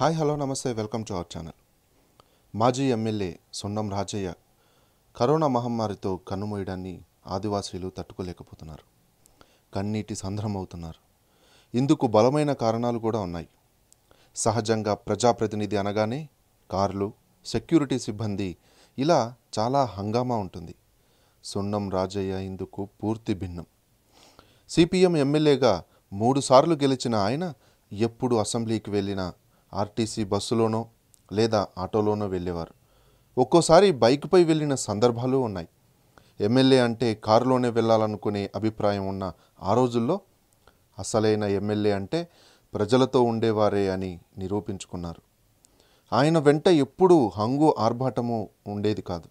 hi hello నమస్తే welcome to our channel మాజీ MLA Sondam Rajaiah corona మహమ్మారితో కన్నుమూయడాన్ని ఆదివాసీలు తట్టుకోలేకపోతున్నారు కన్నీటి సంద్రమవుతున్నారు ఇందుకు బలమైన కారణాలు కూడా ఉన్నాయి సహజంగా ప్రజాప్రతినిధి అనగానే కార్లు సెక్యూరిటీ సిబ్బంది ఇలా చాలా హంగామా ఉంటుంది సున్నం రాజయ్య ఇందుకు పూర్తి భిన్నం సిపిఎం ఎమ్మెల్యేగా మూడుసార్లు గెలిచిన ఆయన ఎప్పుడు అసెంబ్లీకి వెళ్ళినా ఆర్టీసీ బస్సులోనో లేదా ఆటోలోనో వెళ్ళేవారు ఒక్కోసారి బైక్పై వెళ్ళిన సందర్భాలు ఉన్నాయి ఎమ్మెల్యే అంటే కారులోనే వెళ్ళాలనుకునే అభిప్రాయం ఉన్న ఆ రోజుల్లో అసలైన ఎమ్మెల్యే అంటే ప్రజలతో ఉండేవారే అని నిరూపించుకున్నారు ఆయన వెంట ఎప్పుడూ హంగు ఆర్భాటము ఉండేది కాదు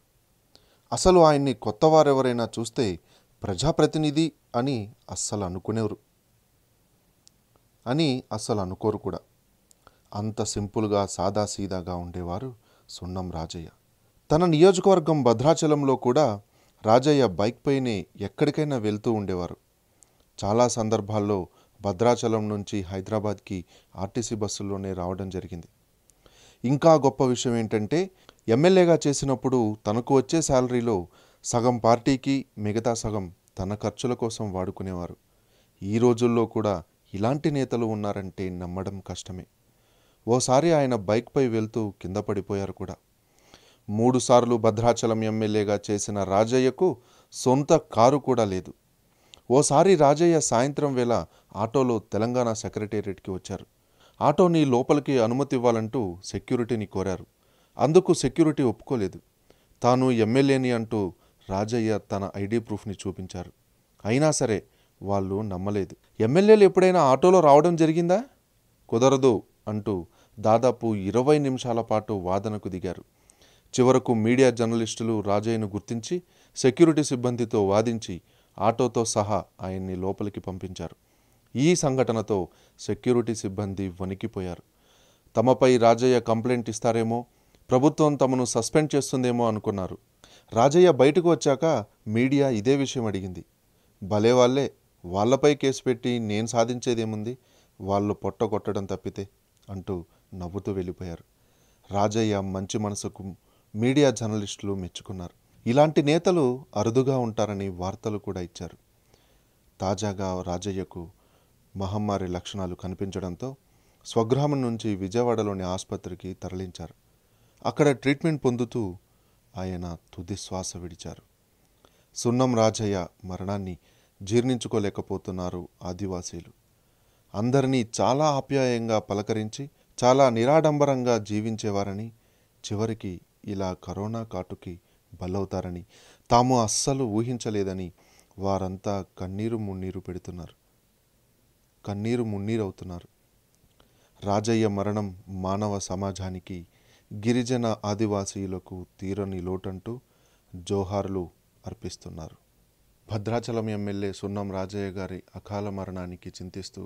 అసలు ఆయన్ని కొత్తవారెవరైనా చూస్తే ప్రజాప్రతినిధి అని అస్సలు అనుకునేవారు అని అస్సలు అనుకోరు కూడా అంత సింపుల్గా సాదాసీదాగా ఉండేవారు సున్నం రాజయ్య తన నియోజకవర్గం భద్రాచలంలో కూడా రాజయ్య బైక్ పైనే ఎక్కడికైనా వెళ్తూ ఉండేవారు చాలా సందర్భాల్లో భద్రాచలం నుంచి హైదరాబాద్కి ఆర్టీసీ బస్సుల్లోనే రావడం జరిగింది ఇంకా గొప్ప విషయం ఏంటంటే ఎమ్మెల్యేగా చేసినప్పుడు తనకు వచ్చే శాలరీలో సగం పార్టీకి మిగతా సగం తన ఖర్చుల కోసం వాడుకునేవారు ఈ రోజుల్లో కూడా ఇలాంటి నేతలు ఉన్నారంటే నమ్మడం కష్టమే ఓసారి ఆయన బైక్పై వెళ్తూ కింద పడిపోయారు కూడా మూడుసార్లు భద్రాచలం ఎమ్మెల్యేగా చేసిన రాజయ్యకు సొంత కారు కూడా లేదు ఓసారి రాజయ్య సాయంత్రం వేళ ఆటోలో తెలంగాణ సెక్రటేరియట్కి వచ్చారు ఆటోని లోపలికి అనుమతి ఇవ్వాలంటూ సెక్యూరిటీని కోరారు అందుకు సెక్యూరిటీ ఒప్పుకోలేదు తాను ఎమ్మెల్యేని అంటూ రాజయ్య తన ఐడి ప్రూఫ్ని చూపించారు అయినా సరే వాళ్ళు నమ్మలేదు ఎమ్మెల్యేలు ఎప్పుడైనా ఆటోలో రావడం జరిగిందా కుదరదు అంటూ దాదాపు ఇరవై నిమిషాల పాటు వాదనకు దిగారు చివరకు మీడియా జర్నలిస్టులు రాజయ్యను గుర్తించి సెక్యూరిటీ సిబ్బందితో వాదించి ఆటోతో సహా ఆయన్ని లోపలికి పంపించారు ఈ సంఘటనతో సెక్యూరిటీ సిబ్బంది వణికిపోయారు తమపై రాజయ్య కంప్లైంట్ ఇస్తారేమో ప్రభుత్వం తమను సస్పెండ్ చేస్తుందేమో అనుకున్నారు రాజయ్య బయటకు వచ్చాక మీడియా ఇదే విషయం అడిగింది భలే వాళ్ళే వాళ్ళపై కేసు పెట్టి నేను సాధించేదేముంది వాళ్ళు పొట్ట కొట్టడం తప్పితే అంటూ నవ్వుతూ వెళ్ళిపోయారు రాజయ్య మంచి మనసుకు మీడియా జర్నలిస్టులు మెచ్చుకున్నారు ఇలాంటి నేతలు అరుదుగా ఉంటారని వార్తలు కూడా ఇచ్చారు తాజాగా రాజయ్యకు మహమ్మారి లక్షణాలు కనిపించడంతో స్వగ్రామం నుంచి విజయవాడలోని ఆసుపత్రికి తరలించారు అక్కడ ట్రీట్మెంట్ పొందుతూ ఆయన తుది శ్వాస విడిచారు సున్నం రాజయ్య మరణాన్ని జీర్ణించుకోలేకపోతున్నారు ఆదివాసీలు అందరినీ చాలా ఆప్యాయంగా పలకరించి చాలా నిరాడంబరంగా జీవించేవారని చివరికి ఇలా కరోనా కాటుకి బలవుతారని తాము అస్సలు ఊహించలేదని వారంతా కన్నీరు మున్నీరు పెడుతున్నారు కన్నీరు మున్నీరు అవుతున్నారు రాజయ్య మరణం మానవ సమాజానికి గిరిజన ఆదివాసీలకు తీరని లోటంటూ జోహార్లు అర్పిస్తున్నారు భద్రాచలం ఎమ్మెల్యే సున్నం రాజయ్య గారి అకాల మరణానికి చింతిస్తూ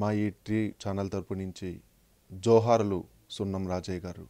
మా ఈ ట్రీ ఛానల్ తరపు నుంచి జోహార్లు సున్నం రాజయ్య గారు